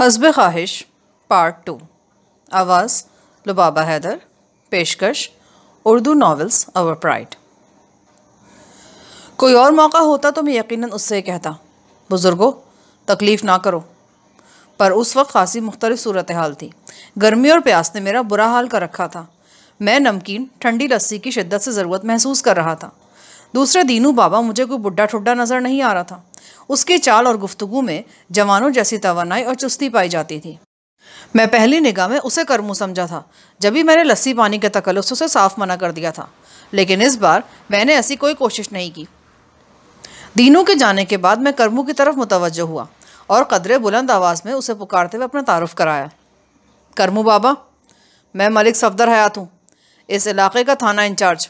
हसब ख्वाहिश part two आवाज़ लुबाबा हैदर पेशकश उर्दू नावल्स अवर प्राइड कोई और मौका होता तो मैं यकीनन उससे कहता बुज़ुर्गो तकलीफ़ ना करो पर उस वक्त खासी मुख्तलिफ सूरत हाल थी गर्मी और प्यास ने मेरा बुरा हाल कर रखा था मैं नमकीन ठंडी लस्सी की शिद्दत से ज़रूरत महसूस कर रहा था दूसरे दीनू बाबा मुझे कोई बुढ़ा ठुड्डा नज़र नहीं आ रहा था उसकी चाल और गुफ्तगु में जवानों जैसी तोनाई और चुस्ती पाई जाती थी मैं पहली निगाह में उसे करमू समझा था जब भी मैंने लस्सी पानी के तकल्लुस उसे साफ मना कर दिया था लेकिन इस बार मैंने ऐसी कोई कोशिश नहीं की दीनों के जाने के बाद मैं करमू की तरफ मुतवजह हुआ और कदरे बुलंद आवाज़ में उसे पुकारते हुए अपना तारफ़ कराया करमू बाबा मैं मलिक सफदर हयात हूँ इस इलाके का थाना इंचार्ज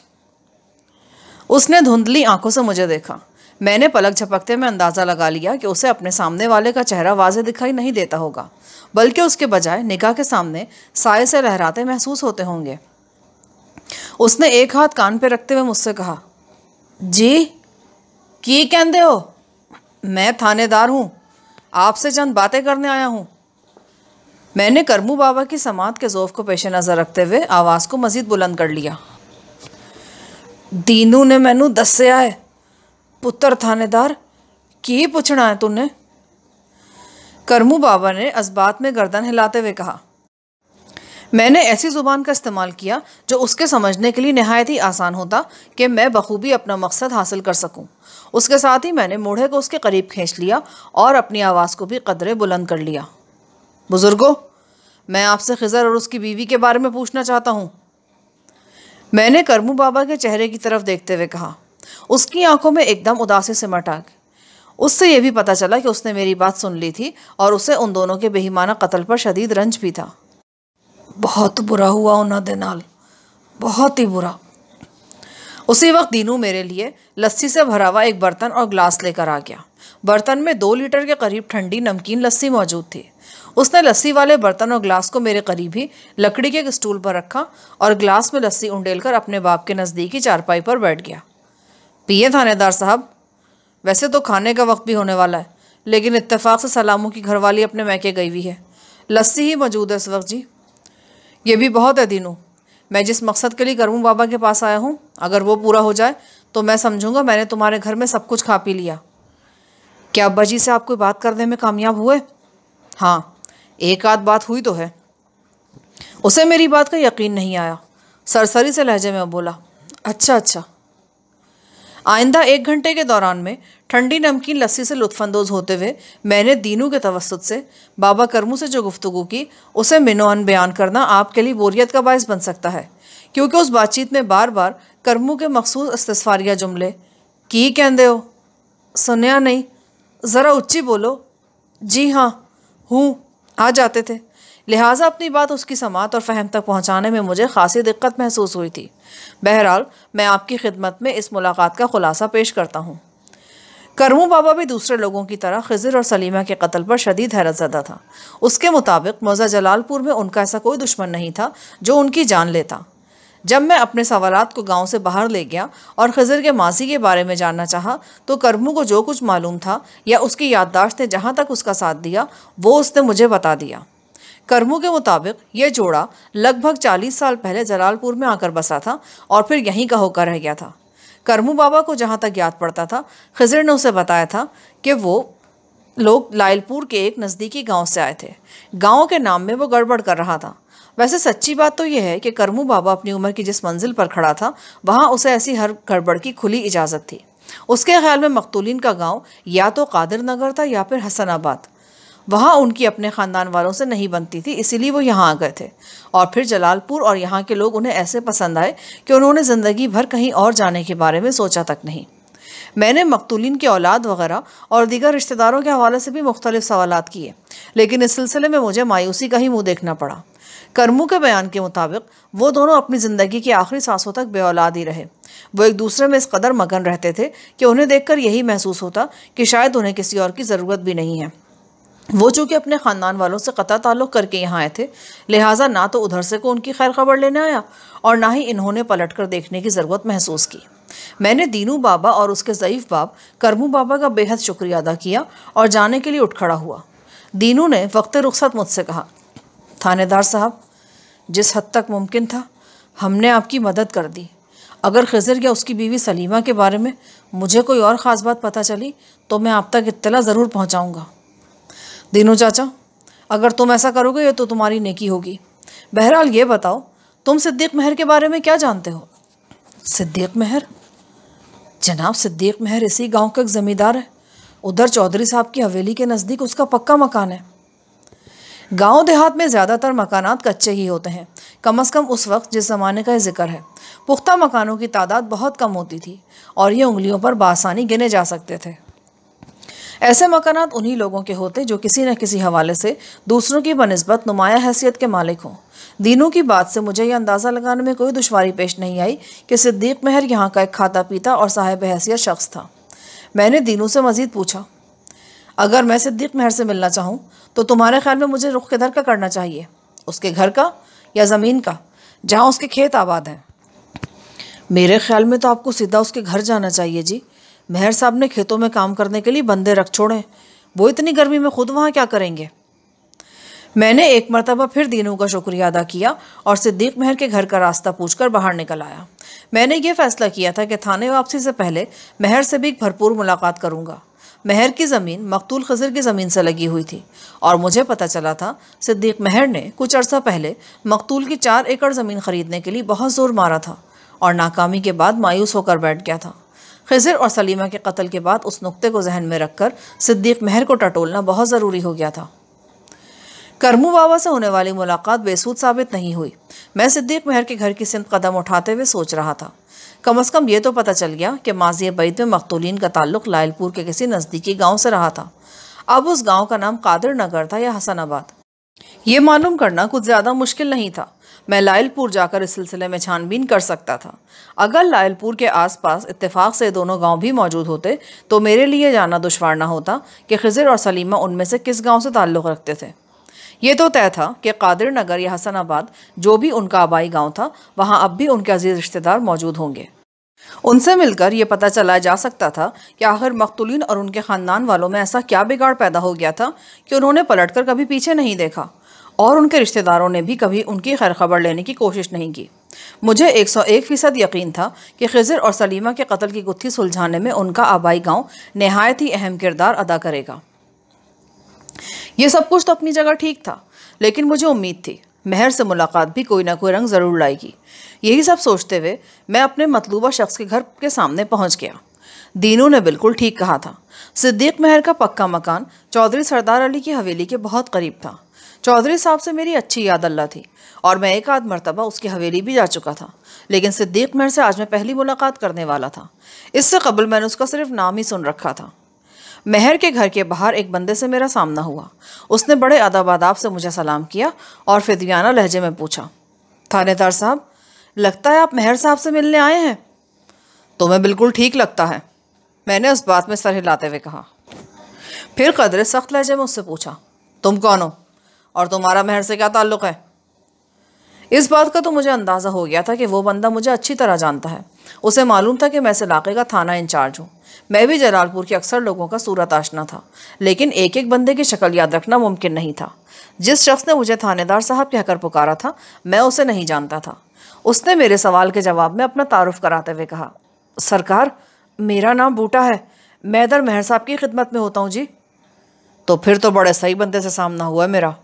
उसने धुंधली आंखों से मुझे देखा मैंने पलक झपकते में अंदाज़ा लगा लिया कि उसे अपने सामने वाले का चेहरा वाजे दिखाई नहीं देता होगा बल्कि उसके बजाय निगाह के सामने साय से लहराते महसूस होते होंगे उसने एक हाथ कान पर रखते हुए मुझसे कहा जी की कहते हो मैं थानेदार हूँ आपसे चंद बातें करने आया हूँ मैंने करमू बाबा की समात के जोफ को पेश नज़र रखते हुए आवाज़ को मज़ीद बुलंद कर लिया दीनू ने मैनू दसिया है पुत्र थानेदार की पूछना है तूने करमू बाबा ने अजबात में गर्दन हिलाते हुए कहा मैंने ऐसी ज़ुबान का इस्तेमाल किया जो उसके समझने के लिए नहायत ही आसान होता कि मैं बखूबी अपना मकसद हासिल कर सकूं। उसके साथ ही मैंने मूढ़े को उसके करीब खींच लिया और अपनी आवाज़ को भी कदरे बुलंद कर लिया बुज़ुर्गो मैं आपसे खिजर और उसकी बीवी के बारे में पूछना चाहता हूँ मैंने करमू बाबा के चेहरे की तरफ देखते हुए कहा उसकी आंखों में एकदम उदासी से मटा गई उससे यह भी पता चला कि उसने मेरी बात सुन ली थी और उसे उन दोनों के बेहिमाना कत्ल पर शदीद रंज भी था बहुत बुरा हुआ उन्होंने नाल बहुत ही बुरा उसी वक्त दीनू मेरे लिए लस्सी से भरा हुआ एक बर्तन और ग्लास लेकर आ गया बर्तन में दो लीटर के करीब ठंडी नमकीन लस्सी मौजूद थी उसने लस्सी वाले बर्तन और ग्लास को मेरे करीब ही लकड़ी के एक स्टूल पर रखा और ग्लास में लस्सी उंडेलकर अपने बाप के नज़दीकी चारपाई पर बैठ गया पिए थानेदार साहब वैसे तो खाने का वक्त भी होने वाला है लेकिन इत्तेफाक से सलामों की घरवाली अपने मैके गई हुई है लस्सी ही मौजूद है इस वक्त जी ये भी बहुत है दिनों मैं जिस मकसद के लिए करूँ बाबा के पास आया हूँ अगर वो पूरा हो जाए तो मैं समझूंगा मैंने तुम्हारे घर में सब कुछ खा पी लिया क्या अब्बा जी से आप कोई बात करने में कामयाब हुए हाँ एक आध बात हुई तो है उसे मेरी बात का यकीन नहीं आया सरसरी से लहजे में बोला अच्छा अच्छा आइंदा एक घंटे के दौरान में ठंडी नमकीन लस्सी से लुत्फानंदोज होते हुए मैंने दीनू के तवसत से बाबा करमू से जो गुफ्तु की उसे मिनोअन बयान करना आपके लिए बोरियत का बायस बन सकता है क्योंकि उस बातचीत में बार बार करमू के मखसूस इस्तफारिया जुमले की कहते हो सुनया नहीं ज़रा उच्ची बोलो जी हाँ हूँ आ जाते थे लिहाजा अपनी बात उसकी समात और फहम तक पहुंचाने में मुझे खासी दिक्कत महसूस हुई थी बहरहाल मैं आपकी खिदमत में इस मुलाकात का खुलासा पेश करता हूँ करमू बाबा भी दूसरे लोगों की तरह खजर और सलीमा के कत्ल पर शदीद हैरत ज़दा था उसके मुताबिक मौजा जलालपुर में उनका ऐसा कोई दुश्मन नहीं था जो उनकी जान लेता जब मैं अपने सवाल को गांव से बाहर ले गया और खजर के माजी के बारे में जानना चाहा तो कर्मू को जो कुछ मालूम था या उसकी याददाश्त ने जहाँ तक उसका साथ दिया वो उसने मुझे बता दिया कर्मू के मुताबिक ये जोड़ा लगभग 40 साल पहले जलालपुर में आकर बसा था और फिर यहीं का होकर रह गया था कर्मू बाबा को जहाँ तक याद पड़ता था खजर ने उसे बताया था कि वो लोग लायलपुर के एक नज़दीकी गांव से आए थे गांव के नाम में वो गड़बड़ कर रहा था वैसे सच्ची बात तो यह है कि करमू बाबा अपनी उम्र की जिस मंजिल पर खड़ा था वहाँ उसे ऐसी हर गड़बड़ की खुली इजाज़त थी उसके ख्याल में मकतूलिन का गांव या तो कादिर नगर था या फिर हसनाबाद वहाँ उनकी अपने ख़ानदान वालों से नहीं बनती थी इसीलिए वो यहाँ आ गए थे और फिर जलालपुर और यहाँ के लोग उन्हें ऐसे पसंद आए कि उन्होंने ज़िंदगी भर कहीं और जाने के बारे में सोचा तक नहीं मैंने मकतूलिन की औलाद वगैरह और दीगर रिश्तेदारों के हवाले से भी मुख्तलिफ सवाल किए लेकिन इस सिलसिले में मुझे मायूसी का ही मुँह देखना पड़ा कर्मों के बयान के मुताबिक वो दोनों अपनी ज़िंदगी की आखिरी सांसों तक बेऔलाद ही रहे वो एक दूसरे में इस कदर मगन रहते थे कि उन्हें देखकर यही महसूस होता कि शायद उन्हें किसी और की ज़रूरत भी नहीं है वो चूँकि अपने ख़ानदान वालों से कतः ताल्लुक़ करके यहाँ आए थे लिहाजा ना तो उधर से को उनकी खैर खबर लेने आया और ना ही इन्होंने पलट कर देखने की ज़रूरत महसूस की मैंने दीनू बाबा और उसके ज़यीफ़ बाप करमू बाबा का बेहद शुक्रिया अदा किया और जाने के लिए उठ खड़ा हुआ दीनू ने वक्त रुख्सत मुझसे कहा थानेदार साहब जिस हद तक मुमकिन था हमने आपकी मदद कर दी अगर खजर या उसकी बीवी सलीमा के बारे में मुझे कोई और ख़ास बात पता चली तो मैं आप तक इत्तला ज़रूर पहुंचाऊंगा। दिनों चाचा अगर तुम ऐसा करोगे तो तुम्हारी नेकी होगी बहरहाल ये बताओ तुम सिद्दीक महर के बारे में क्या जानते हो सिद्दीक महर जनाब सिद्दीक महर इसी गांव का एक ज़मींदार है उधर चौधरी साहब की हवेली के नज़दीक उसका पक्का मकान है गांव देहात में ज़्यादातर मकानात कच्चे ही होते हैं कम अज़ कम उस वक्त जिस ज़माने का जिक्र है पुख्ता मकानों की तादाद बहुत कम होती थी और ये उंगलियों पर बासानी गिने जा सकते थे ऐसे मकानात उन्हीं लोगों के होते जो किसी न किसी हवाले से दूसरों की बनस्बत नुमाया हैसियत के मालिक हों दीनों की बात से मुझे यह अंदाज़ा लगाने में कोई दुशारी पेश नहीं आई कि सिद्दीक महर यहाँ का एक खाता पीता और साहेब हैसियत शख्स था मैंने दीनों से मज़ीद पूछा अगर मैं सिद्दीक महर से मिलना चाहूँ तो तुम्हारे ख्याल में मुझे रुख किधर का करना चाहिए उसके घर का या ज़मीन का जहाँ उसके खेत आबाद हैं मेरे ख्याल में तो आपको सीधा उसके घर जाना चाहिए जी महर साहब ने खेतों में काम करने के लिए बंदे रख छोड़े वो इतनी गर्मी में खुद वहाँ क्या करेंगे मैंने एक मरतबा फिर दीनू का शुक्रिया अदा किया और सिद्दीक महर के घर का रास्ता पूछकर बाहर निकल आया मैंने ये फैसला किया था कि थाने वापसी से पहले महर से भी भरपूर मुलाकात करूँगा महर की ज़मीन मकतूल खजर की ज़मीन से लगी हुई थी और मुझे पता चला था सिद्दीक महर ने कुछ अर्सा पहले मकतूल की चार एकड़ ज़मीन खरीदने के लिए बहुत ज़ोर मारा था और नाकामी के बाद मायूस होकर बैठ गया था खजर और सलीमा के कत्ल के बाद उस नुक़े को जहन में रखकर सिद्दीक महर को टटोलना बहुत ज़रूरी हो गया था करमू बाबा से होने वाली मुलाकात बेसूद साबित नहीं हुई मैं सिद्दीक महर के घर की सिंध कदम उठाते हुए सोच रहा था कम अज़ कम ये तो पता चल गया कि माजी बैद में मकतूलिन का ताल्लुक लायलपुर के किसी नज़दीकी गाँव से रहा था अब उस गाँव का नाम कादर नगर था या हसनाबाद ये मालूम करना कुछ ज़्यादा मुश्किल नहीं था मैं लायलपुर जाकर इस सिलसिले में छानबीन कर सकता था अगर लायलपुर के आसपास इत्तेफाक से दोनों गांव भी मौजूद होते तो मेरे लिए जाना दुशवार ना होता कि खिजर और सलीमा उनमें से किस गांव से ताल्लुक़ रखते थे ये तो तय था कि कादिर नगर या हसनाबाद जो भी उनका आबाई गांव था वहां अब भी उनके अजीज रिश्तेदार मौजूद होंगे उनसे मिलकर ये पता चला जा सकता था कि आखिर मकतुलिन और उनके ख़ानदान वालों में ऐसा क्या बिगाड़ पैदा हो गया था कि उन्होंने पलट कभी पीछे नहीं देखा और उनके रिश्तेदारों ने भी कभी उनकी खैर खबर लेने की कोशिश नहीं की मुझे 101 फ़ीसद यकीन था कि खजर और सलीमा के कत्ल की गुत्थी सुलझाने में उनका आबाई गांव नहायत ही अहम किरदार अदा करेगा ये सब कुछ तो अपनी जगह ठीक था लेकिन मुझे उम्मीद थी महर से मुलाकात भी कोई ना कोई रंग ज़रूर लाएगी यही सब सोचते हुए मैं अपने मतलूबा शख्स के घर के सामने पहुंच गया दीनू ने बिल्कुल ठीक कहा था सिद्दीक महर का पक्का मकान चौधरी सरदार अली की हवेली के बहुत करीब था चौधरी साहब से मेरी अच्छी याद अल्लाह थी और मैं एक आध मरतबा उसकी हवेली भी जा चुका था लेकिन सिद्दीक महर से आज मैं पहली मुलाकात करने वाला था इससे कबल मैंने उसका सिर्फ नाम ही सुन रखा था मेहर के घर के बाहर एक बंदे से मेरा सामना हुआ उसने बड़े अदब आदाब से मुझे सलाम किया और फिदियाना लहजे में पूछा थानेदार साहब लगता है आप मेहर साहब से मिलने आए हैं तो मैं बिल्कुल ठीक लगता है मैंने उस बात में सर हिलाते हुए कहा फिर कदरे सख्त लहजे में उससे पूछा तुम कौन हो और तुम्हारा मेहर से क्या ताल्लुक़ है इस बात का तो मुझे अंदाज़ा हो गया था कि वो बंदा मुझे अच्छी तरह जानता है उसे मालूम था कि मैं इस इलाके का थाना इंचार्ज हूँ मैं भी जलालपुर के अक्सर लोगों का सूरत आशना था लेकिन एक एक बंदे की शक्ल याद रखना मुमकिन नहीं था जिस शख्स ने मुझे थानेदार साहब कहकर पुकारा था मैं उसे नहीं जानता था उसने मेरे सवाल के जवाब में अपना तारुफ कराते हुए कहा सरकार मेरा नाम बूटा है मैं इधर मेहर साहब की खिदमत में होता हूँ जी तो फिर तो बड़े सही बंदे से सामना हुआ है मेरा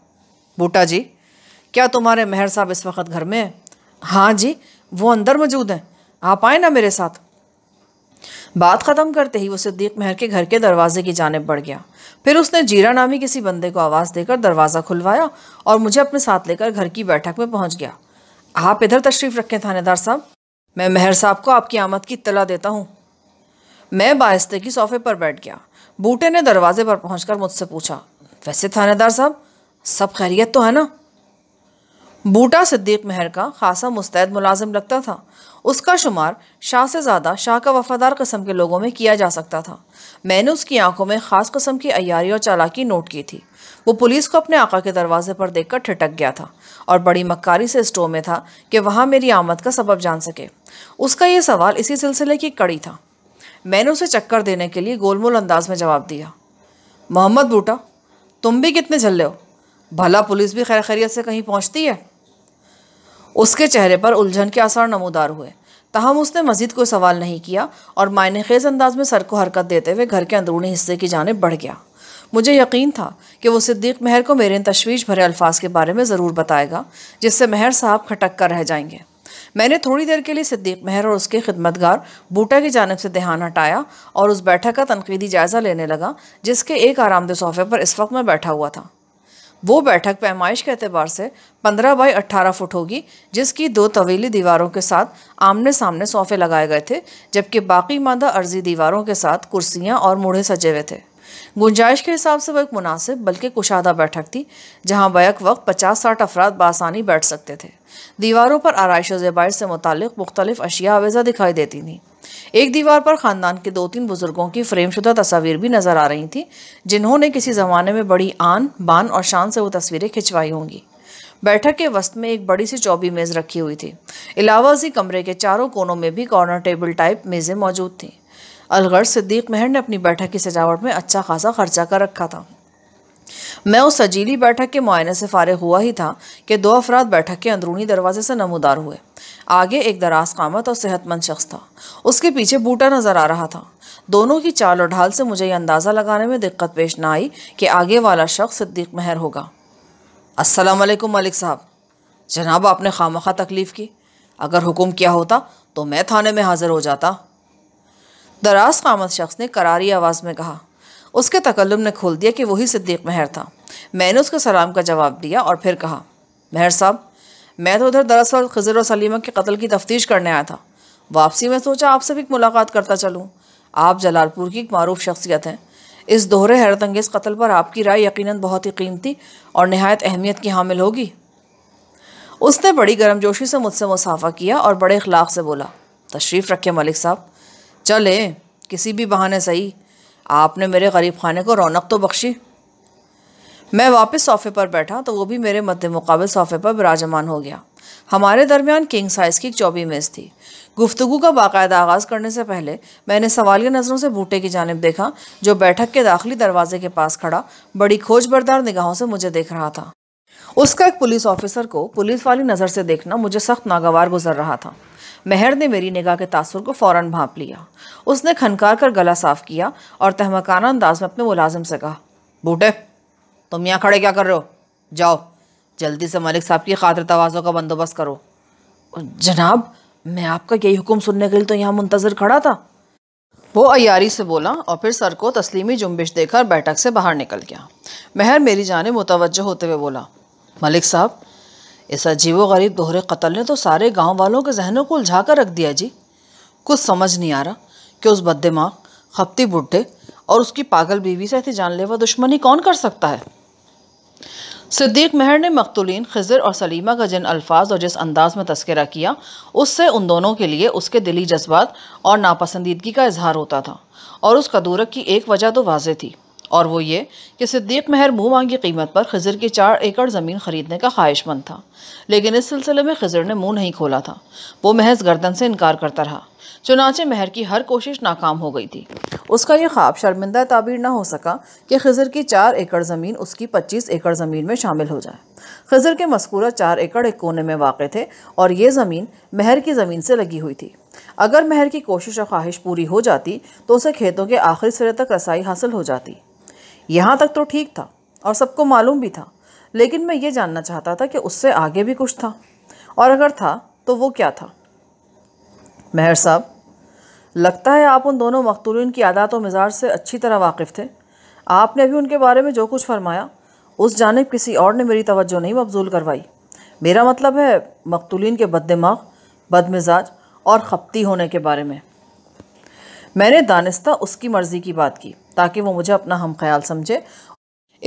बूटा जी क्या तुम्हारे मेहर साहब इस वक्त घर में हैं हाँ जी वो अंदर मौजूद हैं आप आए ना मेरे साथ बात ख़त्म करते ही वो सिद्दीक महर के घर के दरवाजे की जानब बढ़ गया फिर उसने जीरा नामी किसी बंदे को आवाज़ देकर दरवाज़ा खुलवाया और मुझे अपने साथ लेकर घर की बैठक में पहुंच गया आप इधर तशरीफ़ रखें थानेदार साहब मैं महर साहब को आपकी आमद की इतला देता हूँ मैं बायस्ते की सोफे पर बैठ गया बूटे ने दरवाजे पर पहुँच मुझसे पूछा वैसे थानेदार साहब सब खैरियत तो है ना बूटा सिद्दीक महर का खासा मुस्तैद मुलाजिम लगता था उसका शुमार शाह से ज़्यादा शाह का वफादार कस्म के लोगों में किया जा सकता था मैंने उसकी आंखों में ख़ास कस्म की अयारी और चालाकी नोट की थी वो पुलिस को अपने आका के दरवाजे पर देखकर ठिटक गया था और बड़ी मक्कारी से स्टोर में था कि वहाँ मेरी आमद का सबब जान सके उसका यह सवाल इसी सिलसिले की कड़ी था मैंने उसे चक्कर देने के लिए गोलमोल अंदाज में जवाब दिया मोहम्मद बूटा तुम भी कितने झल्ले हो भला पुलिस भी खैर खैरियत से कहीं पहुँचती है उसके चेहरे पर उलझन के आसार नमोदार हुए तहम उसने मजीद कोई सवाल नहीं किया और मायने खेज अंदाज में सर को हरकत देते हुए घर के अंदरूनी हिस्से की जानब बढ़ गया मुझे यकीन था कि वो सिद्दीक महर को मेरे इन तशवीश भरे अल्फाज के बारे में ज़रूर बताएगा जिससे महर साहब खटक कर रह जाएंगे मैंने थोड़ी देर के लिए सिद्दीक महर और उसके खिदमतगार बूटा की जानब से ध्यान हटाया और उस बैठक का तनकीदी जायज़ा लेने लगा जिसके एक आरामदेह सोफे पर इस वक्त मैं बैठा हुआ था वो बैठक पैमाइश के अतबार से 15 बाई 18 फुट होगी जिसकी दो तवीली दीवारों के साथ आमने सामने सोफे लगाए गए थे जबकि बाकी मादा अर्जी दीवारों के साथ कुर्सियाँ और मूढ़े सजे हुए थे गुंजाइश के हिसाब से वह एक मुनासिब बल्कि कुशादा बैठक थी जहां बैक वक्त पचास साठ अफराद बासानी बैठ सकते थे दीवारों पर आरइश जबाइश से मुतल मुख्तलिफ अशिया आवेज़ा दिखाई देती थी एक दीवार पर खानदान के दो तीन बुजुर्गों की फ्रेमशुदा तस्वीर भी नजर आ रही थी जिन्होंने किसी ज़माने में बड़ी आन बान और शान से वो तस्वीरें खिंचवाई होंगी बैठक के वस्त में एक बड़ी सी चौबी मेज़ रखी हुई थी अलावा उसी कमरे के चारों कोनों में भी कॉर्नर टेबल टाइप मेज़ें मौजूद थीं अलगर सिद्दीक मेहर ने अपनी बैठक की सजावट में अच्छा खासा खर्चा कर रखा था मैं उस सजीली बैठक के मुआयने से फारे हुआ ही था कि दो अफराद बैठक के अंदरूनी दरवाजे से नमोदार हुए आगे एक दराज कामत और सेहतमंद शख्स था उसके पीछे बूटा नज़र आ रहा था दोनों की चाल और ढाल से मुझे ये अंदाज़ा लगाने में दिक्कत पेश ना आई कि आगे वाला शख्स सिद्दीक महर होगा अस्सलाम वालेकुम मलिक साहब जनाब आपने खामखा तकलीफ़ की अगर हुक्म किया होता तो मैं थाने में हाज़िर हो जाता दराज कामत शख्स ने करारी आवाज़ में कहा उसके तकल्लुम ने खोल दिया कि वही सिद्दीक महर था मैंने उसके सलाम का जवाब दिया और फिर कहा महर साहब मैं तो उधर दरअसल खजर और सलीमा के कत्ल की तफ्तीश करने आया था वापसी में सोचा आपसे भी मुलाकात करता चलूँ आप जलालपुर की एक मरूफ शख्सियत हैं इस दोहरे हैरतंगेज़ कत्ल पर आपकी राय यकीनन बहुत ही कीमती और नहायत अहमियत की हामिल होगी उसने बड़ी गर्मजोशी से मुझसे मुसाफा किया और बड़े अखलाक से बोला तशरीफ़ रखे मलिक साहब चले किसी भी बहाने सही आपने मेरे गरीब खाने को रौनक तो बख्शी मैं वापस सोफे पर बैठा तो वो भी मेरे मद्द मुकाबल सोफे पर विराजमान हो गया हमारे दरमियान किंग साइज़ की एक चौबी मेज़ थी गुफ्तु का बाकायदा आगाज़ करने से पहले मैंने सवालिया नज़रों से बूटे की जानब देखा जो बैठक के दाखिली दरवाजे के पास खड़ा बड़ी खोज बरदार निगाहों से मुझे देख रहा था उसका एक पुलिस ऑफिसर को पुलिस वाली नज़र से देखना मुझे सख्त नागवार गुजर रहा था मेहर ने मेरी निगाह के तासुर को फ़ौर भाप लिया उसने खनकार कर गला साफ किया और तहमकाना अंदाज में अपने मुलाजिम से कहा बूटे तुम यहाँ खड़े क्या कर रहे हो जाओ जल्दी से मलिक साहब की खातर तोज़ों का बंदोबस्त करो जनाब मैं आपका यही हुक्म सुनने के लिए तो यहाँ मुंतज़र खड़ा था वो अयारी से बोला और फिर सर को तस्लीमी जुम्बिश देकर बैठक से बाहर निकल गया महर मेरी जाने मुतवजह होते हुए बोला मलिक साहब इस अजीब गरीब दोहरे कत्ल ने तो सारे गांव वालों के जहनों को उलझा कर रख दिया जी कुछ समझ नहीं आ रहा कि उस बददिमाग खपती बुढ़े और उसकी पागल बीवी से ऐसी जानलेवा दुश्मनी कौन कर सकता है सिद्दीक मेहर ने मकतुलिन खजर और सलीमा का जिन अल्फाज और जिस अंदाज में तस्करा किया उससे उन दोनों के लिए उसके दिली जज्बात और नापसंदीदगी का इजहार होता था और उस कदूरक की एक वजह तो वाज थी और वो ये कि सिद्दीक महर मुँह मांगी कीमत पर खजर की चार एकड़ ज़मीन ख़रीदने का ख्वाहिशमंद था लेकिन इस सिलसिले में खजर ने मुँह नहीं खोला था वो महज गर्दन से इनकार करता रहा चुनाचे महर की हर कोशिश नाकाम हो गई थी उसका यह ख्वाब शर्मिंदा ताबीर ना हो सका कि खजर की चार एकड़ ज़मीन उसकी पच्चीस एकड़ ज़मीन में शामिल हो जाए खजर के मस्कूरा चार एकड़ एक कोने में वाक़ थे और ये ज़मीन महर की ज़मीन से लगी हुई थी अगर महर की कोशिश और ख्वाहिश पूरी हो जाती तो उसे खेतों के आखिरी सिरे तक रसाई हासिल हो जाती यहाँ तक तो ठीक था और सबको मालूम भी था लेकिन मैं ये जानना चाहता था कि उससे आगे भी कुछ था और अगर था तो वो क्या था मेहर साहब लगता है आप उन दोनों मकतूलिन की आदात और मिजाज से अच्छी तरह वाकिफ़ थे आपने अभी उनके बारे में जो कुछ फरमाया उस जानब किसी और ने मेरी तवज्जो नहीं मबजूल करवाई मेरा मतलब है मकतूलिन के बददिमाग बदमिजाज और खपती होने के बारे में मैंने दानिस्ता उसकी मर्ज़ी की बात की ताकि वो मुझे अपना हम ख्याल समझे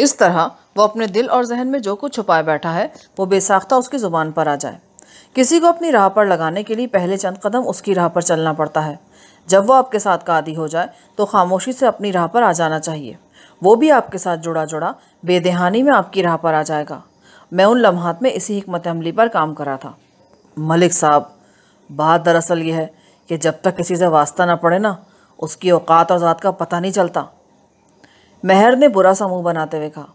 इस तरह वो अपने दिल और जहन में जो कुछ छुपाए बैठा है वो बेसाख्ता उसकी ज़ुबान पर आ जाए किसी को अपनी राह पर लगाने के लिए पहले चंद कदम उसकी राह पर चलना पड़ता है जब वो आपके साथ का आदि हो जाए तो खामोशी से अपनी राह पर आ जाना चाहिए वो भी आपके साथ जुड़ा जुड़ा बेदहानी में आपकी राह पर आ जाएगा मैं उन लम्हात में इसी हमत अमली पर काम करा था मलिक साहब बात दरअसल यह है कि जब तक किसी से वास्ता ना पड़े ना उसकी औकात और ज़ात का पता नहीं चलता मेहर ने बुरा सा मुंह बनाते हुए कहा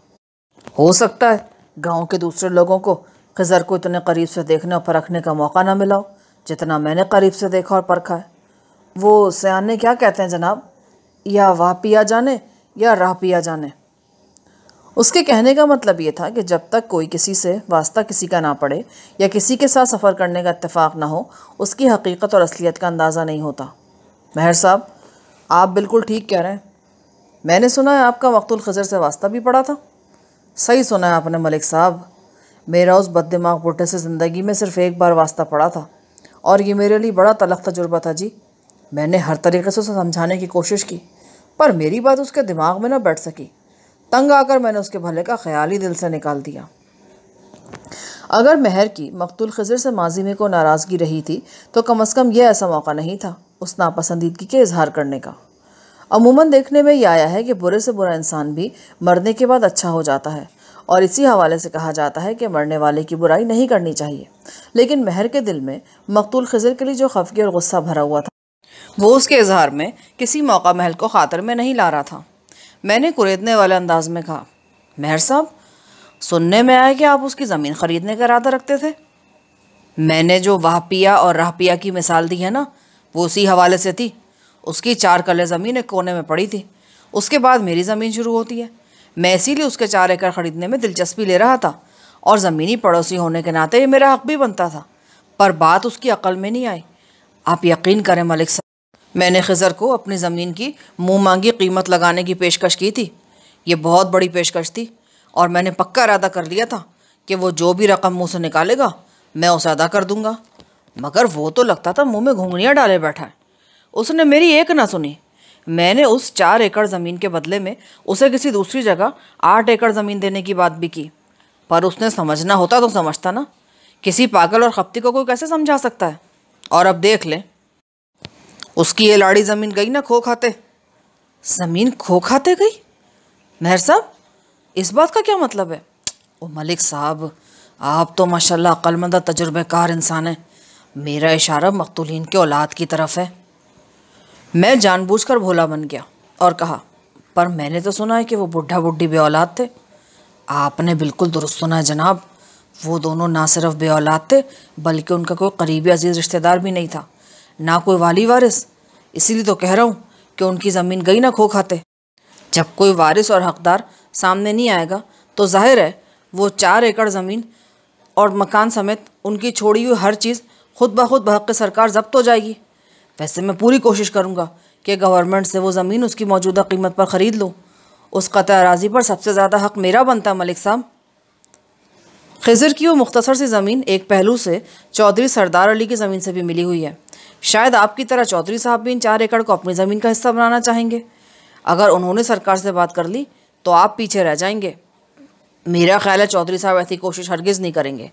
हो सकता है गांव के दूसरे लोगों को खजर को इतने करीब से देखने और परखने का मौका ना मिला हो जितना मैंने करीब से देखा और परखा है वो सयाने क्या कहते हैं जनाब या वाह पिया जाने या राह पिया जाने उसके कहने का मतलब ये था कि जब तक कोई किसी से वास्ता किसी का ना पड़े या किसी के साथ सफ़र करने का इतफ़ाक़ ना हो उसकी हकीकत और असलियत का अंदाज़ा नहीं होता महर साहब आप बिल्कुल ठीक कह रहे हैं मैंने सुना है आपका वक्तुल खजर से वास्ता भी पड़ा था सही सुना है आपने मलिक साहब मेरा उस बद दिमाग बुटे से ज़िंदगी में सिर्फ़ एक बार वास्ता पड़ा था और ये मेरे लिए बड़ा तलख तजुर्बा था जी मैंने हर तरीके से उसे समझाने की कोशिश की पर मेरी बात उसके दिमाग में ना बैठ सकी तंग आकर मैंने उसके भले का ख्याल ही दिल से निकाल दिया अगर महर की मकतुल खजर से माजी में को नाराज़गी रही थी तो कम अज़ कम यह ऐसा मौका नहीं था उस नापसंदीदगी के इजहार करने का अमूमन देखने में ये आया है कि बुरे से बुरा इंसान भी मरने के बाद अच्छा हो जाता है और इसी हवाले से कहा जाता है कि मरने वाले की बुराई नहीं करनी चाहिए लेकिन महर के दिल में मकतूल खजर के लिए जो खफगी और गुस्सा भरा हुआ था वो उसके इजहार में किसी मौका महल को खातर में नहीं ला रहा था मैंने कुरेदने वाले अंदाज में कहा मेहर साहब सुनने में आया कि आप उसकी ज़मीन ख़रीदने का इरादा रखते थे मैंने जो वाहपिया और राहपिया की मिसाल दी है ना वो उसी हवाले से थी उसकी चार कलर ज़मीन एक कोने में पड़ी थी उसके बाद मेरी ज़मीन शुरू होती है मैं इसीलिए उसके चार एकड़ ख़रीदने में दिलचस्पी ले रहा था और ज़मीनी पड़ोसी होने के नाते ये मेरा हक भी बनता था पर बात उसकी अकल में नहीं आई आप यकीन करें मलिक साहब मैंने खज़र को अपनी ज़मीन की मुँह मांगी कीमत लगाने की पेशकश की थी ये बहुत बड़ी पेशकश थी और मैंने पक्का इरादा कर लिया था कि वो जो भी रकम मुँह से निकालेगा मैं उसे अदा कर दूँगा मगर वो तो लगता था मुँह में घूंगियाँ डाले बैठा है उसने मेरी एक ना सुनी मैंने उस चार एकड़ ज़मीन के बदले में उसे किसी दूसरी जगह आठ एकड़ ज़मीन देने की बात भी की पर उसने समझना होता तो समझता ना किसी पागल और खपती को कोई कैसे समझा सकता है और अब देख लें उसकी ये लाड़ी ज़मीन गई ना खो खाते ज़मीन खो खाते गई मेहर साहब इस बात का क्या मतलब है ओ मलिक साहब आप तो माशाल्लाह अक्लमंदा तजुर्बेकार इंसान हैं मेरा इशारा मकतूलिन के औलाद की तरफ है मैं जानबूझकर भोला बन गया और कहा पर मैंने तो सुना है कि वो बुढ़ा बुढ़ी बे औलाद थे आपने बिल्कुल दुरुस्त सुना है जनाब वो दोनों ना सिर्फ औलाद थे बल्कि उनका कोई करीबी अजीज़ रिश्तेदार भी नहीं था ना कोई वाली वारिस इसीलिए तो कह रहा हूँ कि उनकी ज़मीन गई ना खो खाते जब कोई वारिस और हकदार सामने नहीं आएगा तो जाहिर है वो चार एकड़ ज़मीन और मकान समेत उनकी छोड़ी हुई हर चीज़ खुद ब खुद बहक सरकार जब्त हो जाएगी वैसे मैं पूरी कोशिश करूँगा कि गवर्नमेंट से वो ज़मीन उसकी मौजूदा कीमत पर ख़रीद लो उस क़त अराजी पर सबसे ज़्यादा हक मेरा बनता मलिक साहब खजर की वो मुख्तसर सी ज़मीन एक पहलू से चौधरी सरदार अली की ज़मीन से भी मिली हुई है शायद आपकी तरह चौधरी साहब भी इन चार एकड़ को अपनी ज़मीन का हिस्सा बनाना चाहेंगे अगर उन्होंने सरकार से बात कर ली तो आप पीछे रह जाएंगे मेरा ख्याल है चौधरी साहब ऐसी कोशिश हरगिज़ नहीं करेंगे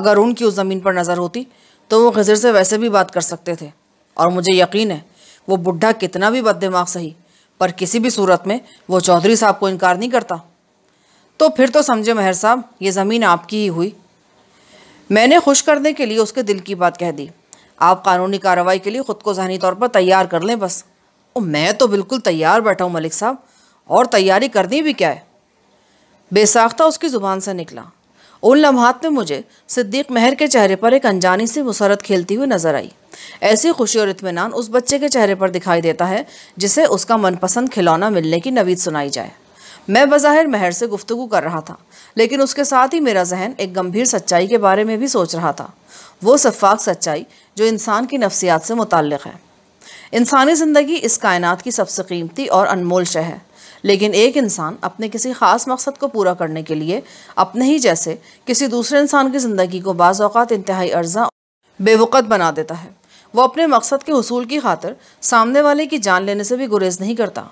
अगर उनकी उस ज़मीन पर नज़र होती तो वो खजर से वैसे भी बात कर सकते थे और मुझे यकीन है वो बुढ़ा कितना भी बददिमाग सही पर किसी भी सूरत में वो चौधरी साहब को इनकार नहीं करता तो फिर तो समझे महर साहब ये ज़मीन आपकी ही हुई मैंने खुश करने के लिए उसके दिल की बात कह दी आप कानूनी कार्रवाई के लिए ख़ुद को जहनी तौर पर तैयार कर लें बस ओ मैं तो बिल्कुल तैयार बैठा हूँ मलिक साहब और तैयारी करनी भी क्या है बेसाख्ता उसकी ज़ुबान से निकला उन लम्हात में मुझे सिद्दीक महर के चेहरे पर एक अनजानी सी मुसरत खेलती हुई नजर आई ऐसी खुशी और इतमान उस बच्चे के चेहरे पर दिखाई देता है जिसे उसका मनपसंद खिलौना मिलने की नवीद सुनाई जाए मैं बज़ाहिर महर से गुफ्तु कर रहा था लेकिन उसके साथ ही मेरा जहन एक गंभीर सच्चाई के बारे में भी सोच रहा था वो शफाक सच्चाई जो इंसान की नफसियात से मुतल है इंसानी ज़िंदगी इस कायनात की सबसे कीमती और अनमोल शह है लेकिन एक इंसान अपने किसी ख़ास मकसद को पूरा करने के लिए अपने ही जैसे किसी दूसरे इंसान की ज़िंदगी को बाज़ात इंतहाई अर्जा बेवकत बना देता है वो अपने मकसद के हसूल की खातर सामने वाले की जान लेने से भी गुरेज नहीं करता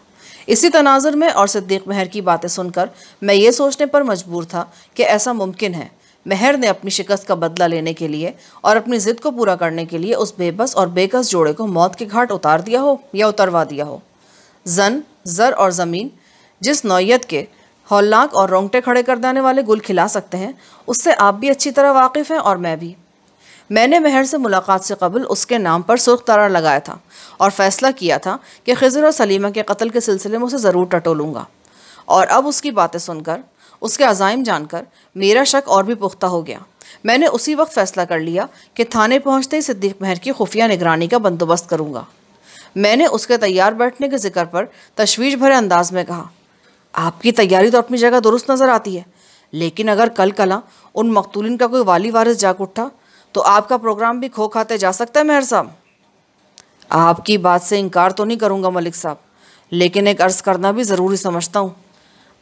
इसी तनाजर में और सिद्दीक महर की बातें सुनकर मैं ये सोचने पर मजबूर था कि ऐसा मुमकिन है महर ने अपनी शिकस्त का बदला लेने के लिए और अपनी ज़िद को पूरा करने के लिए उस बेबस और बेकस जोड़े को मौत के घाट उतार दिया हो या उतरवा दिया हो जन ज़र और ज़मीन जिस नौीयत के हौलनाक और रोंगटे खड़े कर देने वाले गुल खिला सकते हैं उससे आप भी अच्छी तरह वाकिफ़ हैं और मैं भी मैंने महर से मुलाकात से कबल उसके नाम पर सुरख तारा लगाया था और फ़ैसला किया था कि खजर और सलीमा के कत्ल के सिलसिले में उसे ज़रूर टटोलूँगा और अब उसकी बातें सुनकर उसके अजाइम जानकर मेरा शक और भी पुख्ता हो गया मैंने उसी वक्त फ़ैसला कर लिया कि थाने पहुँचते ही सिद्दीक महर की खुफिया निगरानी का बंदोबस्त करूँगा मैंने उसके तैयार बैठने के जिक्र पर तशवीश भरे अंदाज में कहा आपकी तैयारी तो अपनी जगह दुरुस्त नज़र आती है लेकिन अगर कल कला उन मकतूलिन का कोई वाली वारिस जाग उठा तो आपका प्रोग्राम भी खो खाते जा सकता है मेहर साहब आपकी बात से इनकार तो नहीं करूँगा मलिक साहब लेकिन एक अर्ज़ करना भी ज़रूरी समझता हूँ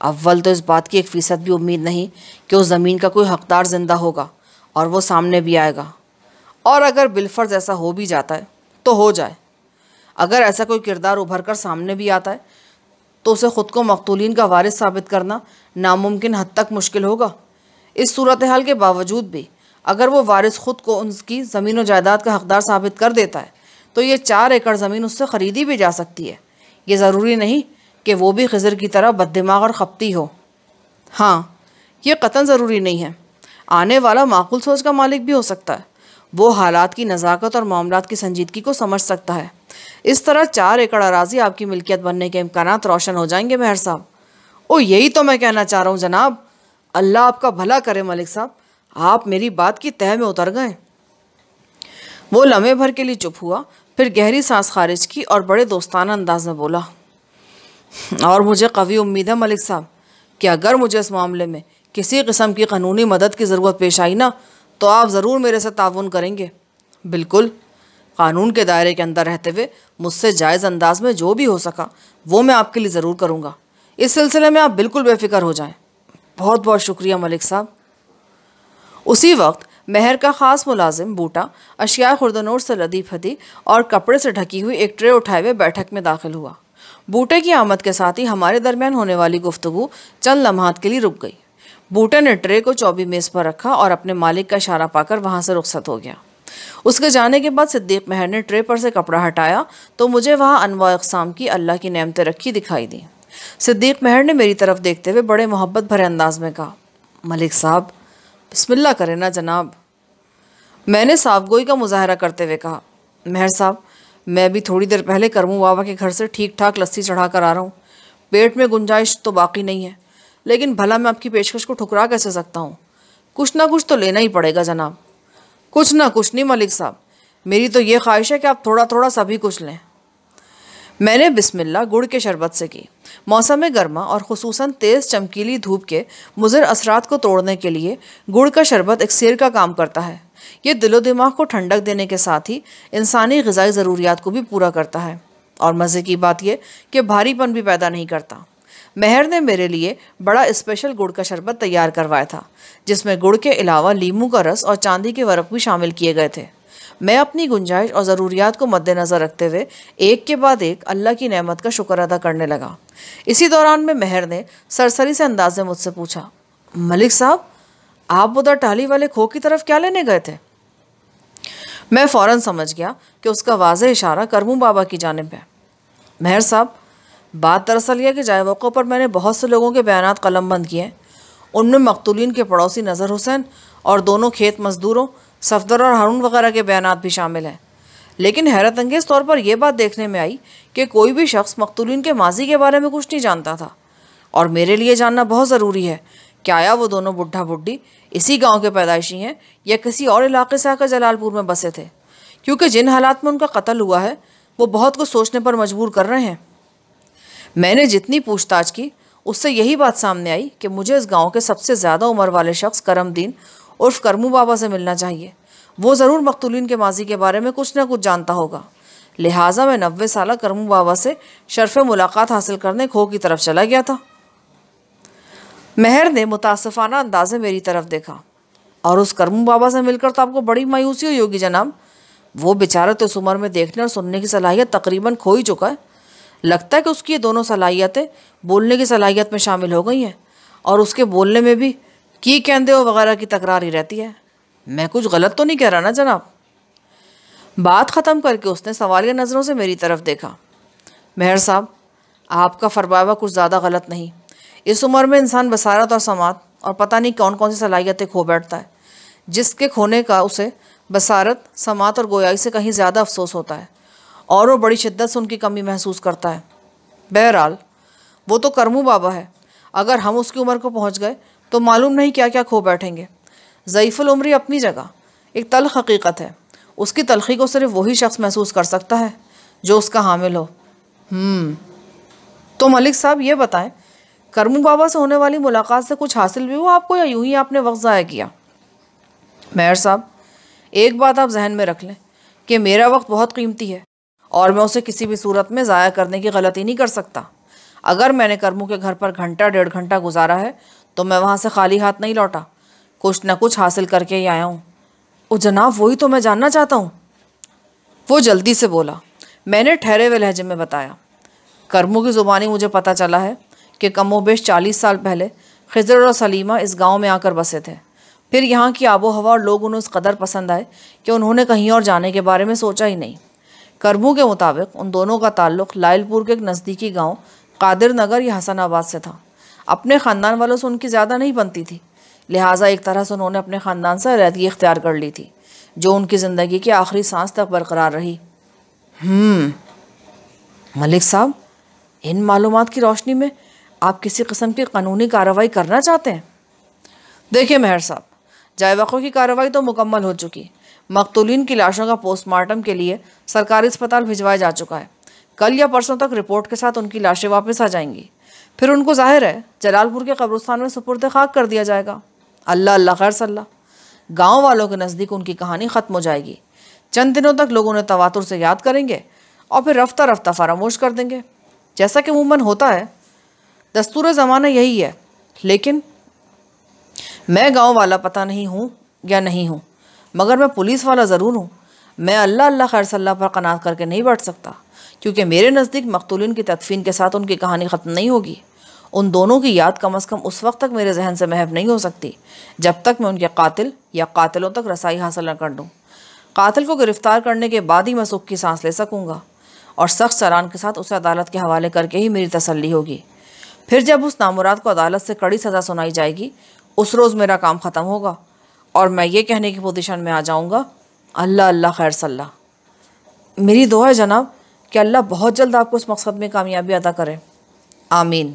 अव्वल तो इस बात की एक फ़ीसद भी उम्मीद नहीं कि उस ज़मीन का कोई हकदार ज़िंदा होगा और वो सामने भी आएगा और अगर बिलफर्ज ऐसा हो भी जाता है तो हो जाए अगर ऐसा कोई किरदार उभर कर सामने भी आता है तो उसे ख़ुद को मकतूलिन का वारिस साबित करना नामुमकिन हद तक मुश्किल होगा इस सूरत हाल के बावजूद भी अगर वो वारिस ख़ुद को उनकी ज़मीन व जायदाद का हकदार साबित कर देता है तो ये चार एकड़ ज़मीन उससे ख़रीदी भी जा सकती है ये ज़रूरी नहीं कि वो भी खजर की तरह बददिमाग और खपती हो हाँ ये कतन ज़रूरी नहीं है आने वाला माकूल सोच का मालिक भी हो सकता है वो हालात की नज़ाकत और मामला की संजीदगी को समझ सकता है इस तरह चार एकड़ अराजी आपकी मिल्कियत बनने के इम्कान रोशन हो जाएंगे मेहर साहब ओ यही तो मैं कहना चाह रहा हूँ जनाब अल्लाह आपका भला करे मलिक साहब आप मेरी बात की तह में उतर गए वो लम्हे भर के लिए चुप हुआ फिर गहरी सांस खारिज की और बड़े दोस्ताना अंदाज में बोला और मुझे कवी उम्मीद है मलिक साहब कि अगर मुझे इस मामले में किसी किस्म की कानूनी मदद की ज़रूरत पेश आई ना तो आप ज़रूर मेरे से ताउन करेंगे बिल्कुल कानून के दायरे के अंदर रहते हुए मुझसे जायज़ अंदाज में जो भी हो सका वो मैं आपके लिए ज़रूर करूँगा इस सिलसिले में आप बिल्कुल बेफिक्र हो जाएँ बहुत बहुत शुक्रिया मलिक साहब उसी वक्त महर का ख़ास मुलाजिम बूटा अशिया ख़ुर्दनूर से लदी फदी और कपड़े से ढकी हुई एक ट्रे उठाए हुए बैठक में दाखिल हुआ बूटे की आमद के साथ ही हमारे दरमियान होने वाली गुफ्तु चंद लम्हात के लिए रुक गई बूटे ने ट्रे को चौबी मेज़ पर रखा और अपने मालिक का इशारा पाकर वहाँ से रुखसत हो गया उसके जाने के बाद सिद्दीक मेहर ने ट्रे पर से कपड़ा हटाया तो मुझे वहाँ अनवा अकसाम की अल्लाह की नियमतें रखी दिखाई दी सिद्दीक मेहर ने मेरी तरफ देखते हुए बड़े मोहब्बत भरे अंदाज में कहा मलिक साहब बसमिल्ला करें ना जनाब मैंने साफगोई का मुजाहरा करते हुए कहा मेहर साहब मैं भी थोड़ी देर पहले करमू बाबा के घर से ठीक ठाक लस्सी चढ़ा कर आ रहा हूँ पेट में गुंजाइश तो बाकी नहीं है लेकिन भला मैं आपकी पेशकश को ठुकरा कैसे सकता हूँ कुछ ना कुछ तो लेना ही पड़ेगा जनाब कुछ ना कुछ नहीं मलिक साहब मेरी तो ये ख्वाहिश है कि आप थोड़ा थोड़ा सभी कुछ लें मैंने बिस्मिल्ला गुड़ के शरबत से की मौसम गर्मा और खसूस तेज़ चमकीली धूप के मुजर असरात को तोड़ने के लिए गुड़ का शरबत एक सिर का काम करता है ये दिलो दिमाग को ठंडक देने के साथ ही इंसानी गजाई ज़रूरियात को भी पूरा करता है और मज़े की बात यह कि भारीपन भी पैदा नहीं करता मेहर ने मेरे लिए बड़ा स्पेशल गुड़ का शरबत तैयार करवाया था जिसमें गुड़ के अलावा लीमू का रस और चांदी के वर्क भी शामिल किए गए थे मैं अपनी गुंजाइश और ज़रूरियात को मद्देनज़र रखते हुए एक के बाद एक अल्लाह की नेमत का शुक्र अदा करने लगा इसी दौरान में मेहर ने सरसरी से अंदाज में मुझसे पूछा मलिक साहब आप उधर टाली वाले खो की तरफ क्या लेने गए थे मैं फ़ौरन समझ गया कि उसका वाज इशारा करमू बाबा की जानब है मेहर साहब बात दरअसल यह कि जाए जायवकों पर मैंने बहुत से लोगों के बयान कलमबंद किए हैं उनमें मकतूलिन के पड़ोसी नज़र हुसैन और दोनों खेत मजदूरों सफदर और हारून वगैरह के बयान भी शामिल हैं लेकिन हैरत अंगेज़ तौर पर यह बात देखने में आई कि कोई भी शख्स मकतूलिन के माजी के बारे में कुछ नहीं जानता था और मेरे लिए जानना बहुत ज़रूरी है कि आया वो दोनों बुढ़ा बुढ़ी इसी गांव के पैदाइशी हैं या किसी और इलाके से आकर जलालपुर में बसे थे क्योंकि जिन हालात में उनका कत्ल हुआ है वो बहुत कुछ सोचने पर मजबूर कर रहे हैं मैंने जितनी पूछताछ की उससे यही बात सामने आई कि मुझे इस गांव के सबसे ज़्यादा उम्र वाले शख्स करमदीन उर्फ करमू बाबा से मिलना चाहिए वो ज़रूर मकतूलिन के माजी के बारे में कुछ ना कुछ जानता होगा लिहाजा मैं नब्बे साल करमू बाबा से शर्फ मुलाकात हासिल करने खो की तरफ चला गया था महर ने मुतासफ़ाना अंदाजे मेरी तरफ देखा और उस करमू बाबा से मिलकर तो आपको बड़ी मायूसी हुई होगी जनाब वो बेचारा तो उस उम्र में देखने और सुनने की सलाहियत तकरीबन खो ही चुका है लगता है कि उसकी ये दोनों सलाहियतें बोलने की सलाहियत में शामिल हो गई हैं और उसके बोलने में भी की कहते हो वगैरह की तकरार ही रहती है मैं कुछ गलत तो नहीं कह रहा ना जनाब बात ख़त्म करके उसने सवालिया नज़रों से मेरी तरफ़ देखा मेहर साहब आपका फरमावा कुछ ज़्यादा गलत नहीं इस उम्र में इंसान बसारत और समात और पता नहीं कौन कौन सी सलाहियतें खो बैठता है जिसके खोने का उसे बसारत समात और गोयाई से कहीं ज़्यादा अफसोस होता है और वो बड़ी शिद्दत से उनकी कमी महसूस करता है बहरहाल वो तो करमू बाबा है अगर हम उसकी उम्र को पहुंच गए तो मालूम नहीं क्या क्या खो बैठेंगे ज़यीफ़ुल उम्री अपनी जगह एक तलख हकीकत है उसकी तलखी को सिर्फ वही शख्स महसूस कर सकता है जो उसका हामिल हो हम्म। तो मलिक साहब ये बताएं करमू बाबा से होने वाली मुलाकात से कुछ हासिल भी हुआ आपको या यूं ही आपने वक्त ज़ाया किया मेहर साहब एक बात आप जहन में रख लें कि मेरा वक्त बहुत कीमती है और मैं उसे किसी भी सूरत में ज़ाया करने की गलती नहीं कर सकता अगर मैंने कर्मू के घर पर घंटा डेढ़ घंटा गुजारा है तो मैं वहाँ से खाली हाथ नहीं लौटा कुछ ना कुछ हासिल करके ही आया हूँ ओ जनाब वही तो मैं जानना चाहता हूँ वो जल्दी से बोला मैंने ठहरे हुए लहजे में बताया कर्मों की ज़ुबानी मुझे पता चला है कि कमोबेश चालीस साल पहले खजर और सलीमा इस गांव में आकर बसे थे फिर यहाँ की आबो हवा और लोग उन्हें उस कदर पसंद आए कि उन्होंने कहीं और जाने के बारे में सोचा ही नहीं कर्मों के मुताबिक उन दोनों का ताल्लुक लाइलपुर के एक नज़दीकी गांव कादिर नगर या हसनाबाद से था अपने ख़ानदान वालों से उनकी ज़्यादा नहीं बनती थी लिहाजा एक तरह से उन्होंने अपने ख़ानदान से रैदगी इख्तियार कर ली थी जो उनकी ज़िंदगी की आखिरी सांस तक बरकरार रही हम्म, मलिक साहब इन मालूम की रोशनी में आप किसी कस्म की कानूनी कार्रवाई करना चाहते हैं देखिए मेहर साहब जायवाक़ों की कार्रवाई तो मुकम्मल हो चुकी मकतूलिन की लाशों का पोस्टमार्टम के लिए सरकारी अस्पताल भिजवाया जा चुका है कल या परसों तक रिपोर्ट के साथ उनकी लाशें वापस आ जाएंगी फिर उनको जाहिर है जलालपुर के कब्रस्तान में सुपुरद खाक कर दिया जाएगा अल्लाह अल्लाह खैर सल्ला गाँव वालों के नज़दीक उनकी कहानी ख़त्म हो जाएगी चंद दिनों तक लोग उन्हें तवातुर से याद करेंगे और फिर रफ्ता रफ्ता फरामोश कर देंगे जैसा कि उमूमन होता है दस्तूर ज़माना यही है लेकिन मैं गाँव वाला पता नहीं हूँ या नहीं हूँ मगर मैं पुलिस वाला ज़रूर हूँ मैं अल्लाह अल्लाह खैर सल्ला पर कनात करके नहीं बैठ सकता क्योंकि मेरे नज़दीक मकतूलिन की तदफीन के साथ उनकी कहानी ख़त्म नहीं होगी उन दोनों की याद कम अज़ कम उस वक्त तक मेरे जहन से महफ नहीं हो सकती जब तक मैं उनके कातिल या कातिलों तक रसाई हासिल न कर दूँ कातिल को गिरफ़्तार करने के बाद ही मैं सुख की सांस ले सकूँगा और सख्त सरान के साथ उसे अदालत के हवाले करके ही मेरी तसल्ली होगी फिर जब उस नामुराद को अदालत से कड़ी सज़ा सुनाई जाएगी उस रोज़ मेरा काम ख़त्म होगा और मैं ये कहने की पोजिशन में आ जाऊँगा अल्लाह अल्लाह खैर सल्ला मेरी दुआ है जनाब कि अल्लाह बहुत जल्द आपको उस मकसद में कामयाबी अदा करें आमीन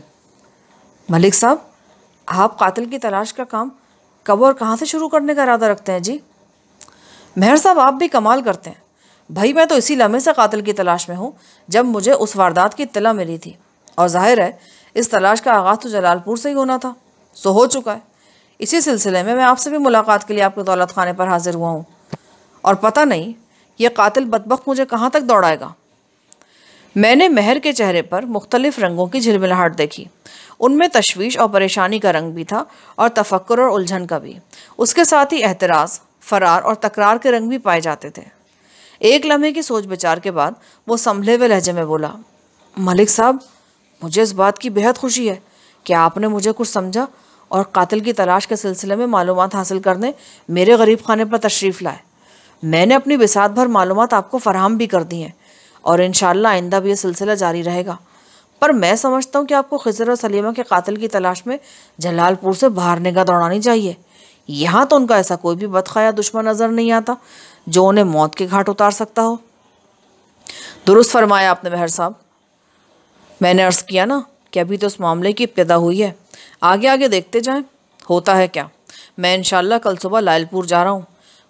मलिक साहब आप कातिल की तलाश का काम कब और कहाँ से शुरू करने का इरादा रखते हैं जी मेहर साहब आप भी कमाल करते हैं भाई मैं तो इसी लम्हे से कातिल की तलाश में हूँ जब मुझे उस वारदात की इतला मिली थी और जाहिर है इस तलाश का आगाज़ तो जलालपुर से ही होना था सो हो चुका है इसी सिलसिले में मैं आपसे भी मुलाकात के लिए आपके दौलत खाने पर हाजिर हुआ हूँ और पता नहीं ये कातिल बदबक मुझे कहाँ तक दौड़ाएगा मैंने मेहर के चेहरे पर मुख्तलिफ रंगों की झिलमिलाहट देखी उनमें तशवीश और परेशानी का रंग भी था और तफक्र और उलझन का भी उसके साथ ही एतराज़ फ़रार और तकरार के रंग भी पाए जाते थे एक लम्हे की सोच विचार के बाद वो संभले हुए लहजे में बोला मलिक साहब मुझे इस बात की बेहद खुशी है कि आपने मुझे कुछ समझा और कातिल की तलाश के सिलसिले में मालूम हासिल करने मेरे गरीब खाने पर तशरीफ़ लाए मैंने अपनी बिसात भर मालूम आपको फराहम भी कर दी हैं और इन आइंदा भी ये सिलसिला जारी रहेगा पर मैं समझता हूँ कि आपको खजर और सलीमा के कातिल की तलाश में जलालपुर से बाहर निगाह दौड़ानी चाहिए यहाँ तो उनका ऐसा कोई भी बदखाया दुश्मन नज़र नहीं आता जो उन्हें मौत के घाट उतार सकता हो दुरुस्त फरमाया आपने मेहर साहब मैंने अर्ज़ किया ना कि अभी तो उस मामले की इब्तदा हुई है आगे आगे देखते जाएं होता है क्या मैं इन कल सुबह लालपुर जा रहा हूँ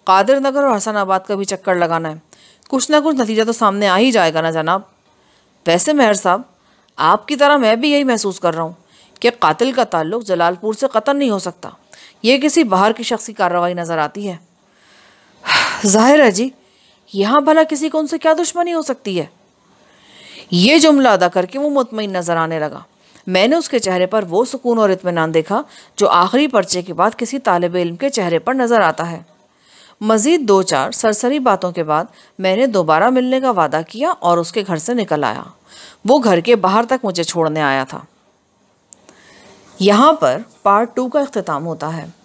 कादिर नगर और हसनाबाद का भी चक्कर लगाना है कुछ ना कुछ नतीजा तो सामने आ ही जाएगा ना जनाब वैसे मेहर साहब आपकी तरह मैं भी यही महसूस कर रहा हूँ कि कातिल का ताल्लुक जलालपुर से ख़त्म नहीं हो सकता ये किसी बाहर की शख्स की कार्रवाई नज़र आती है जाहिर है जी यहाँ भला किसी को उनसे क्या दुश्मनी हो सकती है ये जुमला अदा करके वो मुतमिन नज़र आने लगा मैंने उसके चेहरे पर वो सुकून और इतमान देखा जो आखिरी पर्चे के बाद किसी तालब इल्म के चेहरे पर नज़र आता है मज़ीद दो चार सरसरी बातों के बाद मैंने दोबारा मिलने का वादा किया और उसके घर से निकल आया वो घर के बाहर तक मुझे छोड़ने आया था यहाँ पर पार्ट टू का अख्ताम होता है